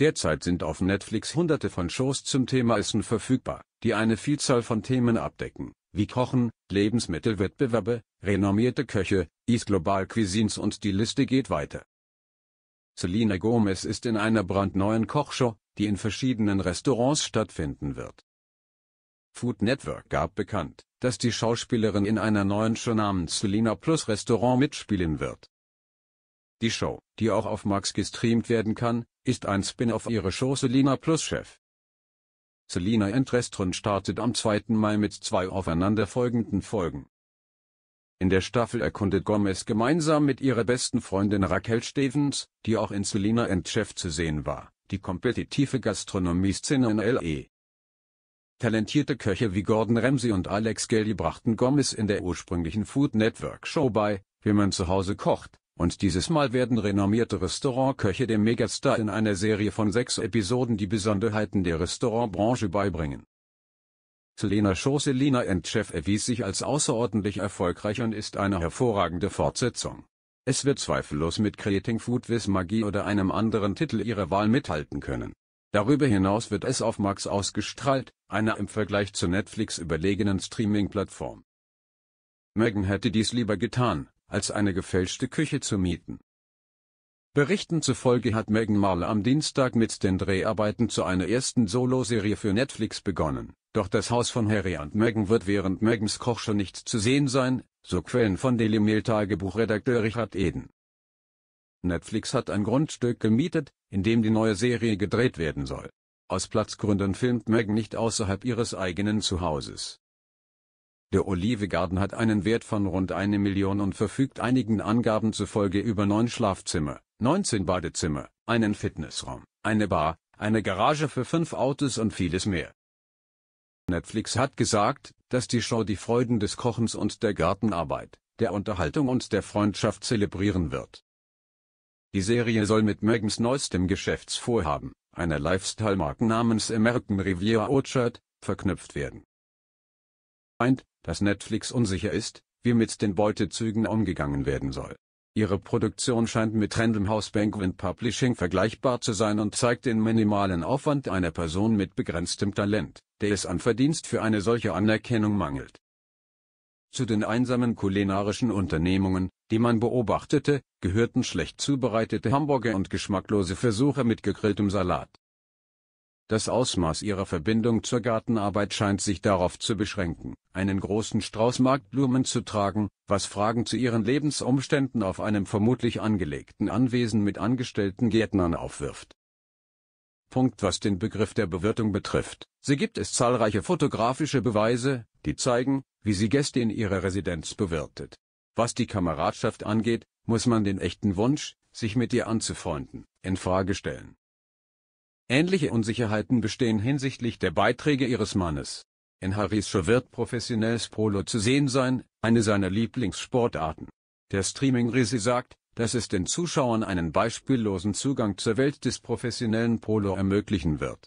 Derzeit sind auf Netflix hunderte von Shows zum Thema Essen verfügbar, die eine Vielzahl von Themen abdecken, wie Kochen, Lebensmittelwettbewerbe, renommierte Köche, East Global Cuisines und die Liste geht weiter. Selena Gomez ist in einer brandneuen Kochshow, die in verschiedenen Restaurants stattfinden wird. Food Network gab bekannt, dass die Schauspielerin in einer neuen Show namens Selena Plus Restaurant mitspielen wird. Die Show, die auch auf Max gestreamt werden kann, ist ein Spin-off ihrer Show Selina Plus Chef. Selina Restaurant startet am 2. Mai mit zwei aufeinanderfolgenden Folgen. In der Staffel erkundet Gomez gemeinsam mit ihrer besten Freundin Raquel Stevens, die auch in Selina Chef zu sehen war, die kompetitive Gastronomie-Szene in L.E. Talentierte Köche wie Gordon Ramsay und Alex Gelly brachten Gomez in der ursprünglichen Food Network Show bei, wie man zu Hause kocht, und dieses Mal werden renommierte Restaurantköche dem Megastar in einer Serie von sechs Episoden die Besonderheiten der Restaurantbranche beibringen. Selena Schoselina and Chef erwies sich als außerordentlich erfolgreich und ist eine hervorragende Fortsetzung. Es wird zweifellos mit Creating Food with Magie oder einem anderen Titel ihrer Wahl mithalten können. Darüber hinaus wird es auf Max ausgestrahlt, einer im Vergleich zu Netflix überlegenen Streaming-Plattform. Megan hätte dies lieber getan, als eine gefälschte Küche zu mieten. Berichten zufolge hat Meghan Marle am Dienstag mit den Dreharbeiten zu einer ersten Soloserie für Netflix begonnen, doch das Haus von Harry und Meghan wird während Megans Kochshow nicht zu sehen sein, so Quellen von Daily Mail Tagebuchredakteur Richard Eden. Netflix hat ein Grundstück gemietet, in dem die neue Serie gedreht werden soll. Aus Platzgründen filmt Meghan nicht außerhalb ihres eigenen Zuhauses. Der Olive Garden hat einen Wert von rund eine Million und verfügt einigen Angaben zufolge über neun Schlafzimmer, 19 Badezimmer, einen Fitnessraum, eine Bar, eine Garage für fünf Autos und vieles mehr. Netflix hat gesagt, dass die Show die Freuden des Kochens und der Gartenarbeit, der Unterhaltung und der Freundschaft zelebrieren wird. Die Serie soll mit Megans neuestem Geschäftsvorhaben, einer Lifestyle-Marke namens American Riviera Orchard, verknüpft werden. Meint, dass Netflix unsicher ist, wie mit den Beutezügen umgegangen werden soll. Ihre Produktion scheint mit Random House Penguin Publishing vergleichbar zu sein und zeigt den minimalen Aufwand einer Person mit begrenztem Talent, der es an Verdienst für eine solche Anerkennung mangelt. Zu den einsamen kulinarischen Unternehmungen, die man beobachtete, gehörten schlecht zubereitete Hamburger und geschmacklose Versuche mit gegrilltem Salat. Das Ausmaß ihrer Verbindung zur Gartenarbeit scheint sich darauf zu beschränken, einen großen Strauß Marktblumen zu tragen, was Fragen zu ihren Lebensumständen auf einem vermutlich angelegten Anwesen mit angestellten Gärtnern aufwirft. Punkt was den Begriff der Bewirtung betrifft. Sie gibt es zahlreiche fotografische Beweise, die zeigen, wie sie Gäste in ihrer Residenz bewirtet. Was die Kameradschaft angeht, muss man den echten Wunsch, sich mit ihr anzufreunden, in Frage stellen. Ähnliche Unsicherheiten bestehen hinsichtlich der Beiträge ihres Mannes. In Show wird professionelles Polo zu sehen sein, eine seiner Lieblingssportarten. Der streaming risi sagt, dass es den Zuschauern einen beispiellosen Zugang zur Welt des professionellen Polo ermöglichen wird.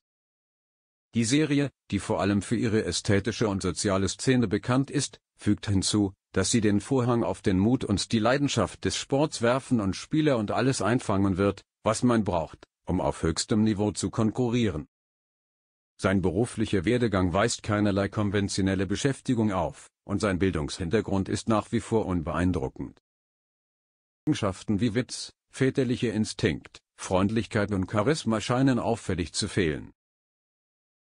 Die Serie, die vor allem für ihre ästhetische und soziale Szene bekannt ist, fügt hinzu, dass sie den Vorhang auf den Mut und die Leidenschaft des Sports werfen und Spieler und alles einfangen wird, was man braucht um auf höchstem Niveau zu konkurrieren. Sein beruflicher Werdegang weist keinerlei konventionelle Beschäftigung auf, und sein Bildungshintergrund ist nach wie vor unbeeindruckend. Eigenschaften wie Witz, väterlicher Instinkt, Freundlichkeit und Charisma scheinen auffällig zu fehlen.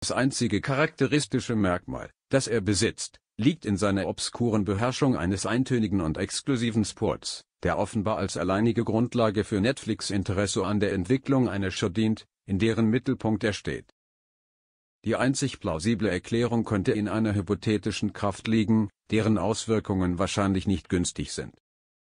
Das einzige charakteristische Merkmal, das er besitzt, liegt in seiner obskuren Beherrschung eines eintönigen und exklusiven Sports, der offenbar als alleinige Grundlage für Netflix Interesse an der Entwicklung einer Show dient, in deren Mittelpunkt er steht. Die einzig plausible Erklärung könnte in einer hypothetischen Kraft liegen, deren Auswirkungen wahrscheinlich nicht günstig sind.